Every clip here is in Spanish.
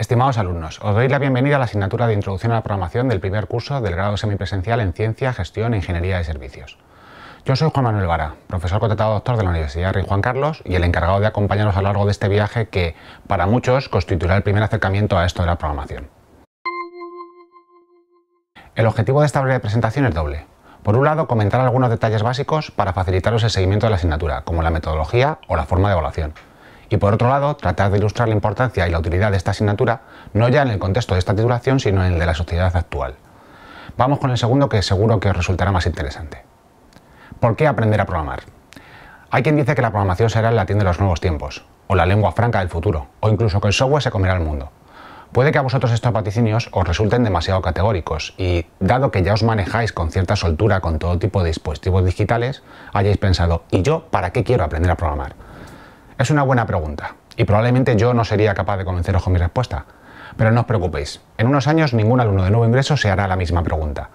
Estimados alumnos, os doy la bienvenida a la asignatura de Introducción a la Programación del primer curso del grado semipresencial en Ciencia, Gestión e Ingeniería de Servicios. Yo soy Juan Manuel Vara, profesor contratado doctor de la Universidad Rey Juan Carlos y el encargado de acompañaros a lo largo de este viaje que, para muchos, constituirá el primer acercamiento a esto de la programación. El objetivo de esta breve presentación es doble. Por un lado, comentar algunos detalles básicos para facilitaros el seguimiento de la asignatura, como la metodología o la forma de evaluación y por otro lado tratar de ilustrar la importancia y la utilidad de esta asignatura no ya en el contexto de esta titulación sino en el de la sociedad actual. Vamos con el segundo que seguro que os resultará más interesante. ¿Por qué aprender a programar? Hay quien dice que la programación será el latín de los nuevos tiempos, o la lengua franca del futuro, o incluso que el software se comerá el mundo. Puede que a vosotros estos vaticinios os resulten demasiado categóricos y, dado que ya os manejáis con cierta soltura con todo tipo de dispositivos digitales, hayáis pensado, ¿y yo para qué quiero aprender a programar? Es una buena pregunta y probablemente yo no sería capaz de convenceros con mi respuesta. Pero no os preocupéis, en unos años ningún alumno de nuevo ingreso se hará la misma pregunta,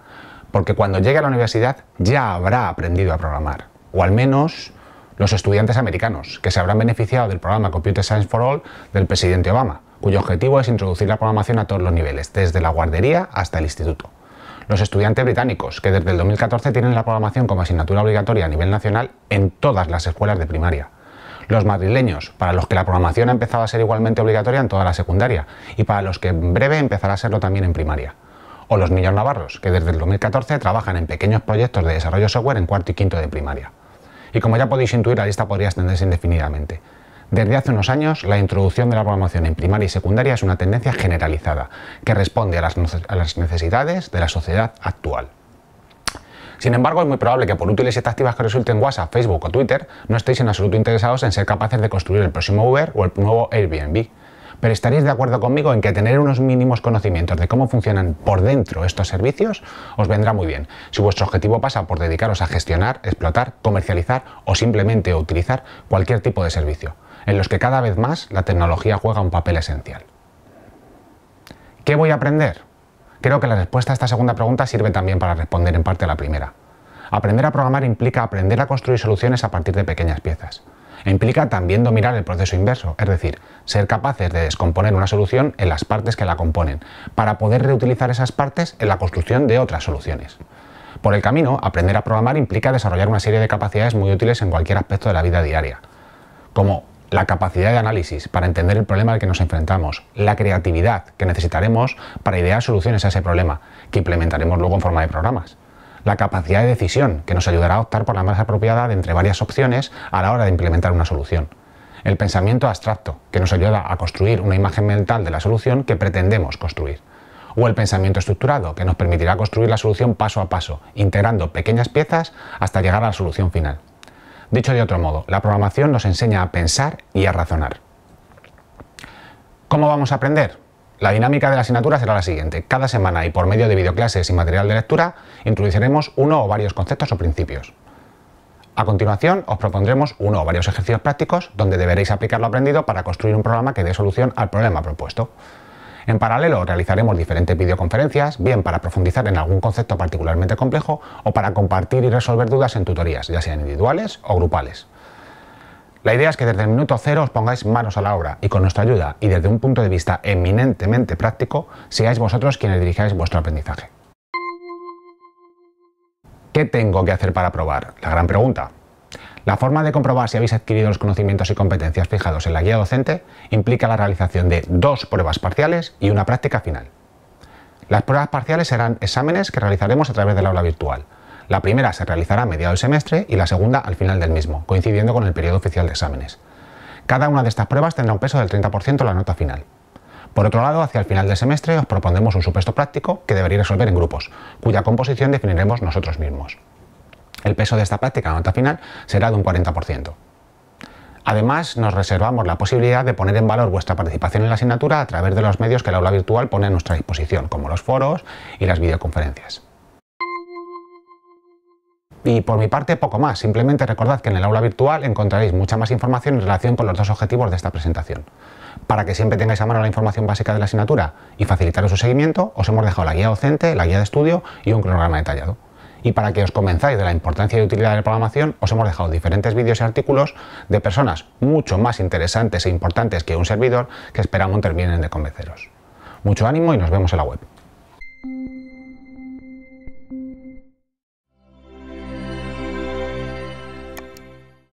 porque cuando llegue a la universidad ya habrá aprendido a programar, o al menos los estudiantes americanos, que se habrán beneficiado del programa Computer Science for All del presidente Obama, cuyo objetivo es introducir la programación a todos los niveles, desde la guardería hasta el instituto. Los estudiantes británicos, que desde el 2014 tienen la programación como asignatura obligatoria a nivel nacional en todas las escuelas de primaria los madrileños, para los que la programación ha empezado a ser igualmente obligatoria en toda la secundaria y para los que en breve empezará a serlo también en primaria. O los niños navarros, que desde el 2014 trabajan en pequeños proyectos de desarrollo software en cuarto y quinto de primaria. Y como ya podéis intuir, la lista podría extenderse indefinidamente. Desde hace unos años, la introducción de la programación en primaria y secundaria es una tendencia generalizada, que responde a las necesidades de la sociedad actual. Sin embargo, es muy probable que por útiles y atractivas que resulten WhatsApp, Facebook o Twitter, no estéis en absoluto interesados en ser capaces de construir el próximo Uber o el nuevo Airbnb. Pero estaréis de acuerdo conmigo en que tener unos mínimos conocimientos de cómo funcionan por dentro estos servicios os vendrá muy bien. Si vuestro objetivo pasa por dedicaros a gestionar, explotar, comercializar o simplemente utilizar cualquier tipo de servicio, en los que cada vez más la tecnología juega un papel esencial. ¿Qué voy a aprender? Creo que la respuesta a esta segunda pregunta sirve también para responder en parte a la primera. Aprender a programar implica aprender a construir soluciones a partir de pequeñas piezas. E implica también dominar el proceso inverso, es decir, ser capaces de descomponer una solución en las partes que la componen, para poder reutilizar esas partes en la construcción de otras soluciones. Por el camino, aprender a programar implica desarrollar una serie de capacidades muy útiles en cualquier aspecto de la vida diaria, como la capacidad de análisis para entender el problema al que nos enfrentamos, la creatividad que necesitaremos para idear soluciones a ese problema, que implementaremos luego en forma de programas, la capacidad de decisión que nos ayudará a optar por la más apropiada de entre varias opciones a la hora de implementar una solución, el pensamiento abstracto que nos ayuda a construir una imagen mental de la solución que pretendemos construir, o el pensamiento estructurado que nos permitirá construir la solución paso a paso, integrando pequeñas piezas hasta llegar a la solución final. Dicho de otro modo, la programación nos enseña a pensar y a razonar. ¿Cómo vamos a aprender? La dinámica de la asignatura será la siguiente. Cada semana y por medio de videoclases y material de lectura introduciremos uno o varios conceptos o principios. A continuación os propondremos uno o varios ejercicios prácticos donde deberéis aplicar lo aprendido para construir un programa que dé solución al problema propuesto. En paralelo realizaremos diferentes videoconferencias, bien para profundizar en algún concepto particularmente complejo o para compartir y resolver dudas en tutorías, ya sean individuales o grupales. La idea es que desde el minuto cero os pongáis manos a la obra y con nuestra ayuda y desde un punto de vista eminentemente práctico, seáis vosotros quienes dirijáis vuestro aprendizaje. ¿Qué tengo que hacer para probar? La gran pregunta. La forma de comprobar si habéis adquirido los conocimientos y competencias fijados en la guía docente implica la realización de dos pruebas parciales y una práctica final. Las pruebas parciales serán exámenes que realizaremos a través del aula virtual. La primera se realizará a mediados del semestre y la segunda al final del mismo, coincidiendo con el periodo oficial de exámenes. Cada una de estas pruebas tendrá un peso del 30% la nota final. Por otro lado, hacia el final del semestre os propondremos un supuesto práctico que deberéis resolver en grupos, cuya composición definiremos nosotros mismos. El peso de esta práctica, la nota final, será de un 40%. Además, nos reservamos la posibilidad de poner en valor vuestra participación en la asignatura a través de los medios que el aula virtual pone a nuestra disposición, como los foros y las videoconferencias. Y por mi parte, poco más. Simplemente recordad que en el aula virtual encontraréis mucha más información en relación con los dos objetivos de esta presentación. Para que siempre tengáis a mano la información básica de la asignatura y facilitaros su seguimiento, os hemos dejado la guía docente, la guía de estudio y un cronograma detallado y para que os convenzáis de la importancia y utilidad de la programación, os hemos dejado diferentes vídeos y artículos de personas mucho más interesantes e importantes que un servidor que esperamos terminen de convenceros. Mucho ánimo y nos vemos en la web.